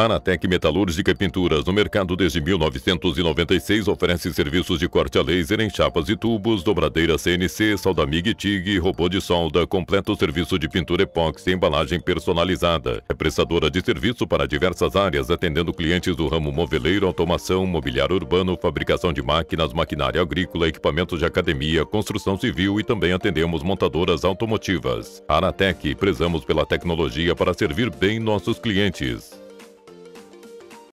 Anatec Metalúrgica e Pinturas, no mercado desde 1996, oferece serviços de corte a laser em chapas e tubos, dobradeira CNC, solda MIG TIG, robô de solda, completo serviço de pintura epóxi e embalagem personalizada. É prestadora de serviço para diversas áreas, atendendo clientes do ramo moveleiro, automação, mobiliário urbano, fabricação de máquinas, maquinária agrícola, equipamentos de academia, construção civil e também atendemos montadoras automotivas. Anatec, prezamos pela tecnologia para servir bem nossos clientes.